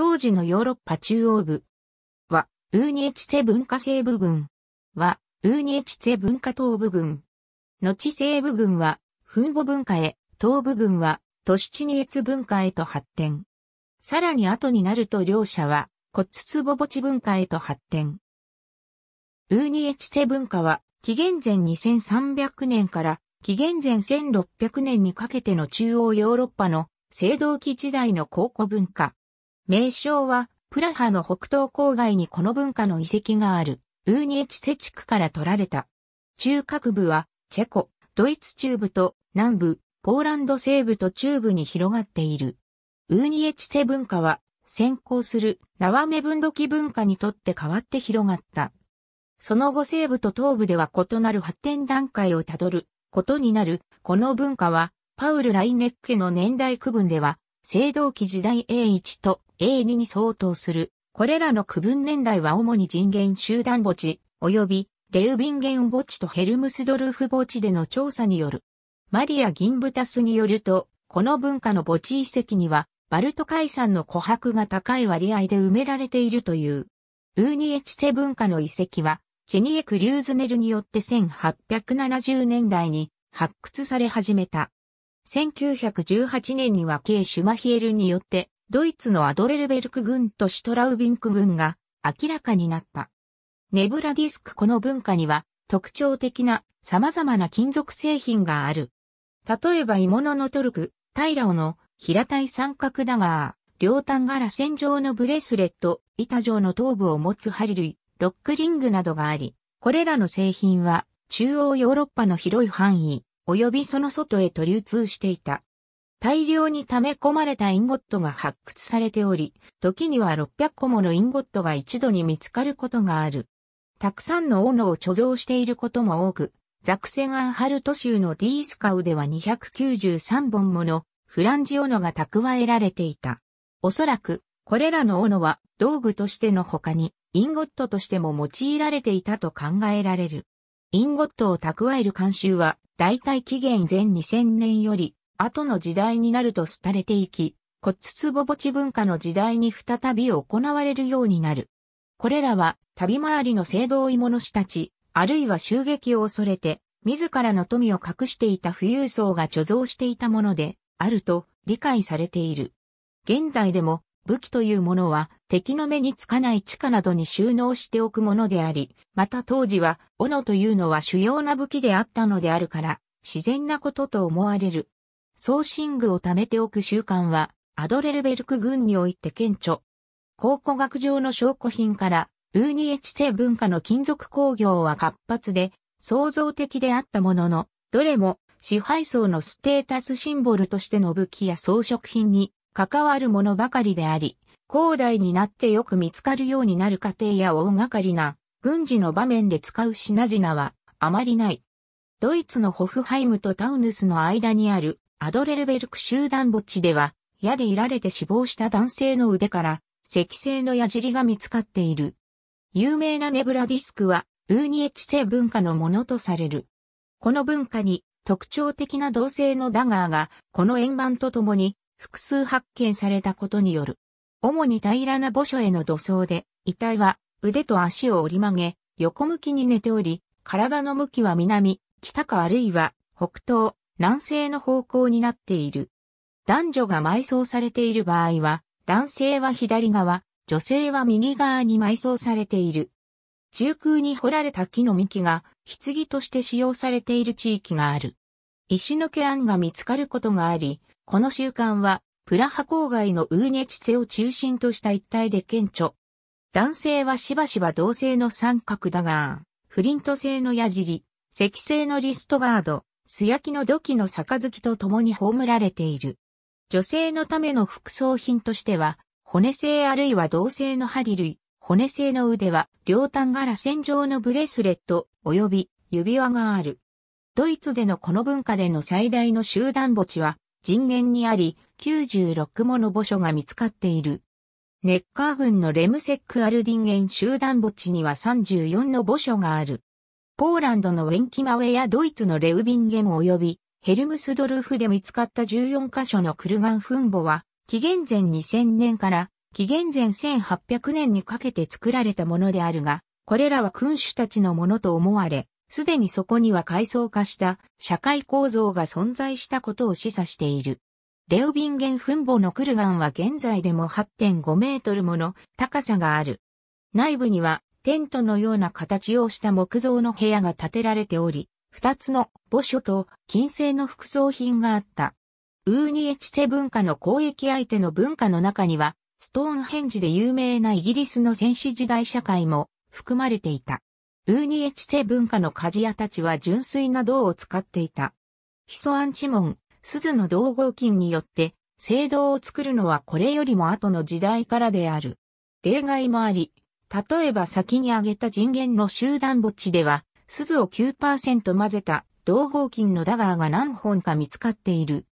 当時のヨーロッパ中央部は、ウーニエチセ文化西部軍は、ウーニエチセ文化東部軍。後西部軍は、フンボ文化へ、東部軍は、トシチニエツ文化へと発展。さらに後になると両者は、コツツボボチ文化へと発展。ウーニエチセ文化は、紀元前2300年から紀元前1600年にかけての中央ヨーロッパの青銅器時代の考古文化。名称は、プラハの北東郊外にこの文化の遺跡がある、ウーニエチセ地区から取られた。中核部は、チェコ、ドイツ中部と南部、ポーランド西部と中部に広がっている。ウーニエチセ文化は、先行するナワメ分度器文化にとって変わって広がった。その後西部と東部では異なる発展段階をたどることになる、この文化は、パウル・ライネッケの年代区分では、青銅器時代 A1 と A2 に相当する。これらの区分年代は主に人間集団墓地、及びレウビンゲン墓地とヘルムスドルフ墓地での調査による。マリア・ギンブタスによると、この文化の墓地遺跡には、バルト海産の琥珀が高い割合で埋められているという。ウーニエチセ文化の遺跡は、チェニエク・リューズネルによって1870年代に発掘され始めた。1918年にはケイ・シュマヒエルによってドイツのアドレルベルク軍とシュトラウビンク軍が明らかになった。ネブラディスクこの文化には特徴的な様々な金属製品がある。例えば鋳物のトルク、タイラオの平たい三角ダガー、両端柄線状のブレスレット、板状の頭部を持つ針類、ロックリングなどがあり、これらの製品は中央ヨーロッパの広い範囲、及びその外へと流通していた。大量に溜め込まれたインゴットが発掘されており、時には600個ものインゴットが一度に見つかることがある。たくさんの斧を貯蔵していることも多く、ザクセガンハルト州のディースカウでは293本ものフランジ斧が蓄えられていた。おそらく、これらの斧は道具としての他に、インゴットとしても用いられていたと考えられる。インゴットを蓄える慣習は、大体紀元前2000年より後の時代になると廃れていき、骨壺墓地文化の時代に再び行われるようになる。これらは、旅回りの聖堂芋の師たち、あるいは襲撃を恐れて、自らの富を隠していた富裕層が貯蔵していたもので、あると理解されている。現代でも、武器というものは敵の目につかない地下などに収納しておくものであり、また当時は、斧というのは主要な武器であったのであるから、自然なことと思われる。送信具を貯めておく習慣は、アドレルベルク軍において顕著。考古学上の証拠品から、ウーニエチセ文化の金属工業は活発で、創造的であったものの、どれも支配層のステータスシンボルとしての武器や装飾品に関わるものばかりであり、高大になってよく見つかるようになる過程や大掛かりな軍事の場面で使う品々はあまりない。ドイツのホフハイムとタウヌスの間にあるアドレルベルク集団墓地では、矢でいられて死亡した男性の腕から、石製の矢尻が見つかっている。有名なネブラディスクは、ウーニエチ製文化のものとされる。この文化に特徴的な銅製のダガーが、この円盤とともに複数発見されたことによる。主に平らな墓所への土葬で、遺体は腕と足を折り曲げ、横向きに寝ており、体の向きは南、北かあるいは北東、男性の方向になっている。男女が埋葬されている場合は、男性は左側、女性は右側に埋葬されている。中空に掘られた木の幹が棺として使用されている地域がある。石の毛案が見つかることがあり、この習慣はプラハ郊外のウーネチセを中心とした一帯で顕著。男性はしばしば同性の三角だが、フリント製の矢尻、石製のリストガード、素焼きの土器の杯と共に葬られている。女性のための副葬品としては、骨製あるいは銅製の針類、骨製の腕は、両端柄線状のブレスレット、及び指輪がある。ドイツでのこの文化での最大の集団墓地は、人間にあり、96もの墓所が見つかっている。ネッカー軍のレムセックアルディンゲン集団墓地には34の墓所がある。ポーランドのウェンキマウェやドイツのレウビンゲム及びヘルムスドルフで見つかった14カ所のクルガン墳墓は、紀元前2000年から紀元前1800年にかけて作られたものであるが、これらは君主たちのものと思われ、すでにそこには階層化した社会構造が存在したことを示唆している。レウビンゲン墳墓のクルガンは現在でも8.5メートルもの高さがある。内部にはテントのような形をした木造の部屋が建てられており、二つの墓所と金製の副葬品があった。ウーニエチセ文化の交易相手の文化の中には、ストーンヘンジで有名なイギリスの戦士時代社会も含まれていた。ウーニエチセ文化の鍛冶屋たちは純粋な銅を使っていた。ヒソアンチモン、鈴の銅合金によって、聖堂を作るのはこれよりも後の時代からである。例外もあり、例えば先に挙げた人間の集団墓地では、鈴を9%混ぜた同合金のダガーが何本か見つかっている。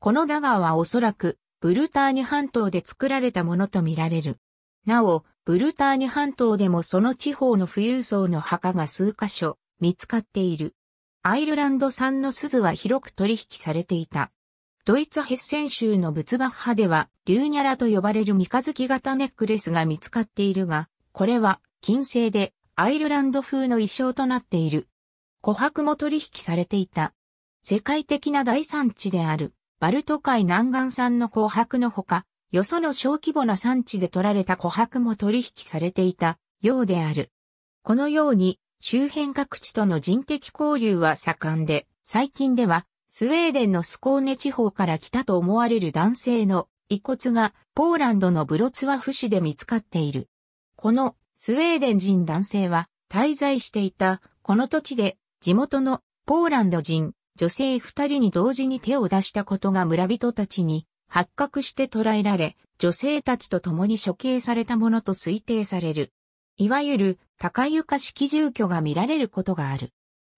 このダガーはおそらく、ブルターニ半島で作られたものとみられる。なお、ブルターニ半島でもその地方の富裕層の墓が数箇所見つかっている。アイルランド産の鈴は広く取引されていた。ドイツヘッセン州の仏爆バッハでは、リューニャラと呼ばれる三日月型ネックレスが見つかっているが、これは金星でアイルランド風の衣装となっている。琥珀も取引されていた。世界的な大産地であるバルト海南岸産の琥珀のほか、よその小規模な産地で取られた琥珀も取引されていたようである。このように周辺各地との人的交流は盛んで、最近ではスウェーデンのスコーネ地方から来たと思われる男性の遺骨がポーランドのブロツワフ市で見つかっている。このスウェーデン人男性は滞在していたこの土地で地元のポーランド人女性二人に同時に手を出したことが村人たちに発覚して捕らえられ、女性たちと共に処刑されたものと推定される。いわゆる高床式住居が見られることがある。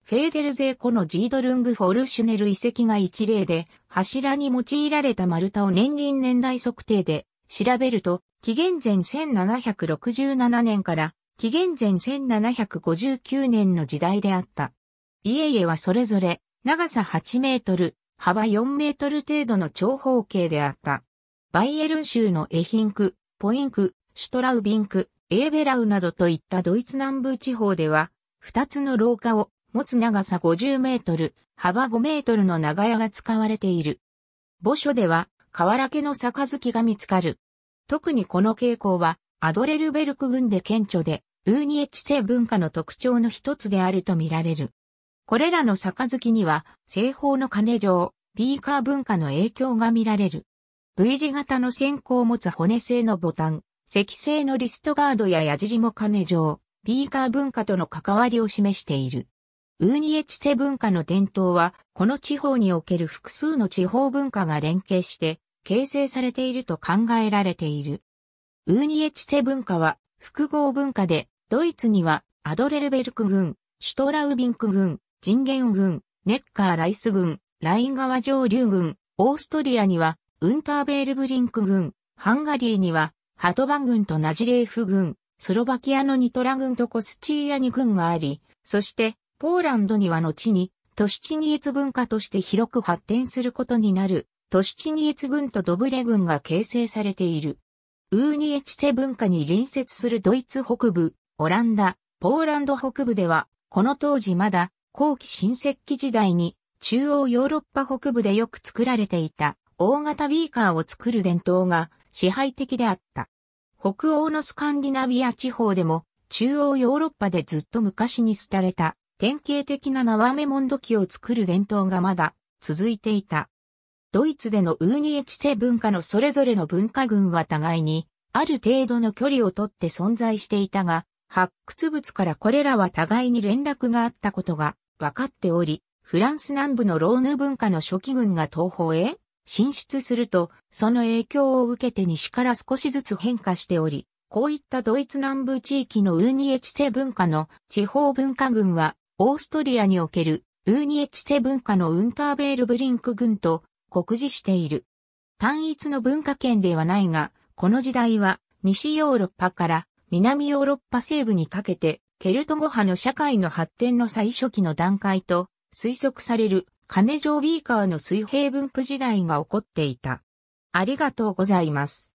フェーデルゼーのジードルングフォルシュネル遺跡が一例で、柱に用いられた丸太を年輪年代測定で調べると、紀元前1767年から紀元前1759年の時代であった。家々はそれぞれ長さ8メートル、幅4メートル程度の長方形であった。バイエルン州のエヒンク、ポインク、シュトラウビンク、エーベラウなどといったドイツ南部地方では、2つの廊下を持つ長さ50メートル、幅5メートルの長屋が使われている。墓所では、瓦家の杯が見つかる。特にこの傾向は、アドレルベルク群で顕著で、ウーニエチセ文化の特徴の一つであると見られる。これらの杯には、製法の金状、ビーカー文化の影響が見られる。V 字型の線香を持つ骨製のボタン、石製のリストガードや矢尻も金状、ビーカー文化との関わりを示している。ウーニエチセ文化の伝統は、この地方における複数の地方文化が連携して、形成されていると考えられている。ウーニエチセ文化は複合文化で、ドイツにはアドレルベルク軍、シュトラウビンク軍、ジンゲン軍、ネッカーライス軍、ライン川上流軍、オーストリアにはウンターベールブリンク軍、ハンガリーにはハトバ軍とナジレーフ軍、スロバキアのニトラ軍とコスチーアニ軍があり、そしてポーランドには後に都市チニエツ文化として広く発展することになる都市チニエツ軍とドブレ軍が形成されている。ウーニエチセ文化に隣接するドイツ北部、オランダ、ポーランド北部では、この当時まだ後期新石器時代に中央ヨーロッパ北部でよく作られていた大型ビーカーを作る伝統が支配的であった。北欧のスカンディナビア地方でも中央ヨーロッパでずっと昔に廃れた典型的な縄目モンド機を作る伝統がまだ続いていた。ドイツでのウーニエチセ文化のそれぞれの文化群は互いに、ある程度の距離をとって存在していたが、発掘物からこれらは互いに連絡があったことが分かっており、フランス南部のローヌ文化の初期群が東方へ進出すると、その影響を受けて西から少しずつ変化しており、こういったドイツ南部地域のウーニエチセ文化の地方文化群は、オーストリアにおけるウーニエチセ文化のウンターベールブリンク群と酷似している。単一の文化圏ではないが、この時代は西ヨーロッパから南ヨーロッパ西部にかけて、ケルト語派の社会の発展の最初期の段階と推測されるカネジョー・ビーカーの水平分布時代が起こっていた。ありがとうございます。